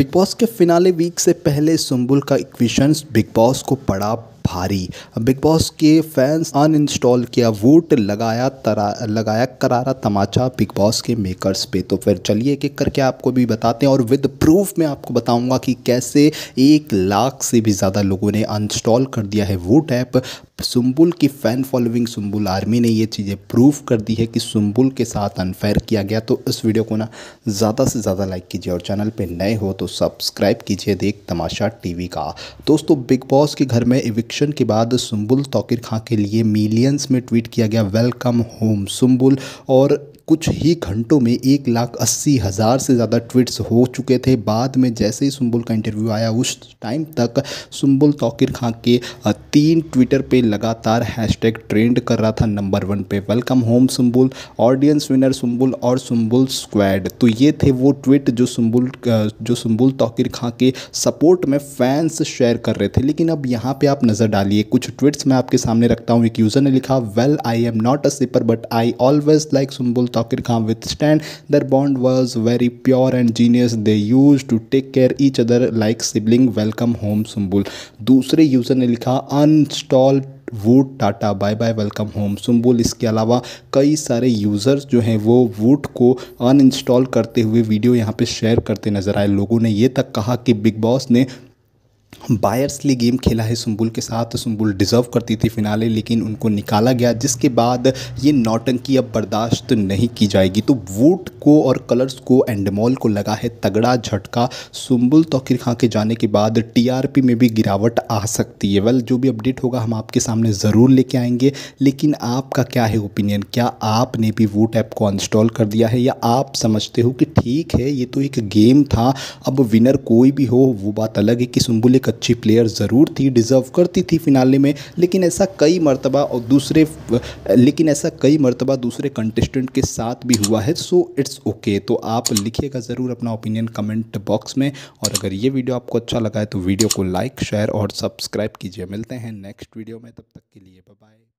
big boss के finale week से पहले सुम्बुल का इक्वेशंस बिग बॉस को पड़ा भारी बिग बॉस के फैंस अनइंस्टॉल किया वोट लगाया तरा लगाया करारा तमाचा बिग बॉस के मेकर्स पे तो फिर चलिए कि करके आपको भी बताते हैं और विद प्रूफ मैं आपको बताऊंगा कि कैसे एक लाख से भी ज़्यादा लोगों ने अनइंस्टॉल कर दिया है वोट ऐप सुम्बुल की फ़ैन फॉलोइंग सुम्बुल आर्मी ने ये चीज़ें प्रूव कर दी है कि सुम्बुल के साथ अनफेयर किया गया तो इस वीडियो को ना ज़्यादा से ज़्यादा लाइक कीजिए और चैनल पर नए हो तो सब्सक्राइब कीजिए देख तमाशा टीवी का दोस्तों बिग बॉस के घर में इविक्शन के बाद सुम्बुल तोकिर खां के लिए मिलियंस में ट्वीट किया गया वेलकम होम सुम्बुल और कुछ ही घंटों में एक लाख अस्सी हज़ार से ज़्यादा ट्वीट्स हो चुके थे बाद में जैसे ही सुम्बुल का इंटरव्यू आया उस टाइम तक सुम्बुल तोकिर खां के तीन ट्विटर पे लगातार हैशटैग ट्रेंड कर रहा था नंबर वन पे welcome home Sumbul audience winner Sumbul और सुम्बुल स्क्वाड तो ये थे वो ट्वीट जो सुम्बुल जो सुम्बुल तोकिर खां के सपोर्ट में फैंस शेयर कर रहे थे लेकिन अब यहाँ पे आप नज़र डालिए कुछ ट्वीट्स मैं आपके सामने रखता हूँ एक यूज़र ने लिखा well I am not a shipper but I always like Sumbul Touqeer Khan with Stan their bond was very pure and genius they use to take care each other like sibling welcome home Sumbul दूसरे user ने लिखा uninstall Voot tata bye bye welcome home Sumbul इसके अलावा कई सारे users जो हैं वो वूट को अनइंस्टॉल करते हुए वीडियो यहाँ पे शेयर करते नज़र आए लोगों ने ये तक कहा कि बिग बॉस ने बायर्स लिए गेम खेला है सुम्बुल के साथ सुम्बुल डिज़र्व करती थी फिनाले लेकिन उनको निकाला गया जिसके बाद ये नौटंकी अब बर्दाश्त नहीं की जाएगी तो वोट को और कलर्स को एंडमॉल को लगा है तगड़ा झटका सुम्बुल तोकिर खां के जाने के बाद टीआरपी में भी गिरावट आ सकती है वेल जो भी अपडेट होगा हम आपके सामने ज़रूर लेके आएंगे लेकिन आपका क्या है ओपिनियन क्या आपने भी वोट ऐप को इंस्टॉल कर दिया है या आप समझते हो कि ठीक है ये तो एक गेम था अब विनर कोई भी हो वो बात अलग है कि सुम्बुल एक अच्छी प्लेयर ज़रूर थी डिज़र्व करती थी फिनाले में लेकिन ऐसा कई मरतबा और दूसरे लेकिन ऐसा कई मरतबा दूसरे कंटेस्टेंट के साथ भी हुआ है सो इट्स ओके तो आप लिखिएगा ज़रूर अपना ओपिनियन कमेंट बॉक्स में और अगर ये वीडियो आपको अच्छा लगा है तो वीडियो को लाइक शेयर और सब्सक्राइब कीजिए मिलते हैं नेक्स्ट वीडियो में तब तक के लिए बाय